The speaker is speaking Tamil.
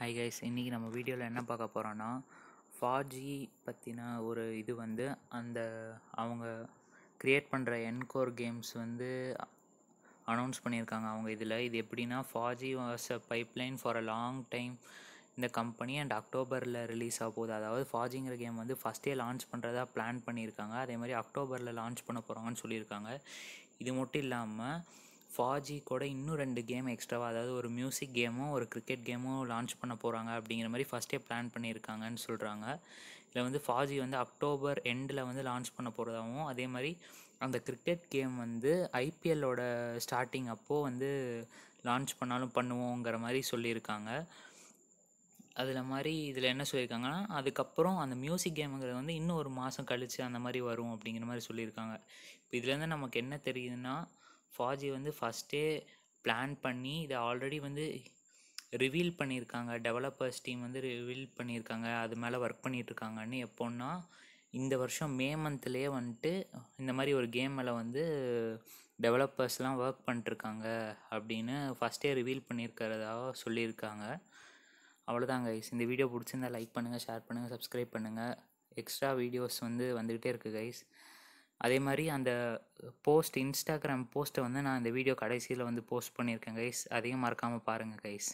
ஹை கைஸ் இன்றைக்கி நம்ம வீடியோவில் என்ன பார்க்க போகிறோன்னா ஃபார் ஜி பற்றின ஒரு இது வந்து அந்த அவங்க க்ரியேட் பண்ணுற என்கோர் கேம்ஸ் வந்து அனௌன்ஸ் பண்ணியிருக்காங்க அவங்க இதில் இது எப்படின்னா four G was a pipeline for a long time இந்த கம்பெனி அண்ட் அக்டோபரில் ரிலீஸ் ஆக போகுது அதாவது ஃபாஜிங்கிற கேம் வந்து ஃபஸ்ட்டே லான்ச் பண்ணுறதா பிளான் பண்ணியிருக்காங்க அதே மாதிரி அக்டோபரில் லான்ச் பண்ண போகிறாங்கன்னு சொல்லியிருக்காங்க இது மட்டும் இல்லாமல் ஃபாஜி கூட இன்னும் ரெண்டு கேம் எக்ஸ்ட்ராவாக அதாவது ஒரு மியூசிக் கேமும் ஒரு கிரிக்கெட் கேமும் லான்ச் பண்ண போகிறாங்க அப்படிங்கிற மாதிரி ஃபஸ்ட்டே பிளான் பண்ணியிருக்காங்கன்னு சொல்கிறாங்க இதில் வந்து ஃபாஜி வந்து அக்டோபர் எண்டில் வந்து லான்ச் பண்ண போகிறதாகவும் அதே மாதிரி அந்த கிரிக்கெட் கேம் வந்து ஐபிஎல்லோட ஸ்டார்டிங் அப்போது வந்து லான்ச் பண்ணாலும் பண்ணுவோங்கிற மாதிரி சொல்லியிருக்காங்க அதில் மாதிரி இதில் என்ன சொல்லியிருக்காங்கன்னா அதுக்கப்புறம் அந்த மியூசிக் கேமுங்கிறது வந்து இன்னும் ஒரு மாதம் கழித்து அந்த மாதிரி வரும் அப்படிங்கிற மாதிரி சொல்லியிருக்காங்க இப்போ இதுலேருந்து நமக்கு என்ன தெரியுதுன்னா ஃபாஜி வந்து ஃபஸ்ட்டே பிளான் பண்ணி இதை ஆல்ரெடி வந்து ரிவீல் பண்ணியிருக்காங்க டெவலப்பர்ஸ் டீம் வந்து ரிவீல் பண்ணியிருக்காங்க அது மேலே ஒர்க் பண்ணிகிட்ருக்காங்கன்னு எப்போன்னா இந்த வருஷம் மே மந்த்லேயே வந்துட்டு இந்த மாதிரி ஒரு கேம் மேலே வந்து டெவலப்பர்ஸ்லாம் ஒர்க் பண்ணிட்டுருக்காங்க அப்படின்னு ஃபஸ்ட்டே ரிவீல் பண்ணியிருக்கிறதாக சொல்லியிருக்காங்க அவ்வளோதாங்க கைஸ் இந்த வீடியோ பிடிச்சிருந்தா லைக் பண்ணுங்கள் ஷேர் பண்ணுங்கள் சப்ஸ்கிரைப் பண்ணுங்கள் எக்ஸ்ட்ரா வீடியோஸ் வந்து வந்துக்கிட்டே இருக்குது கைஸ் அதே மாதிரி அந்த போஸ்ட் இன்ஸ்டாகிராம் போஸ்ட்டை வந்து நான் இந்த வீடியோ கடைசியில் வந்து போஸ்ட் பண்ணியிருக்கேன் கைஸ் அதையும் மறக்காமல் பாருங்கள் கைஸ்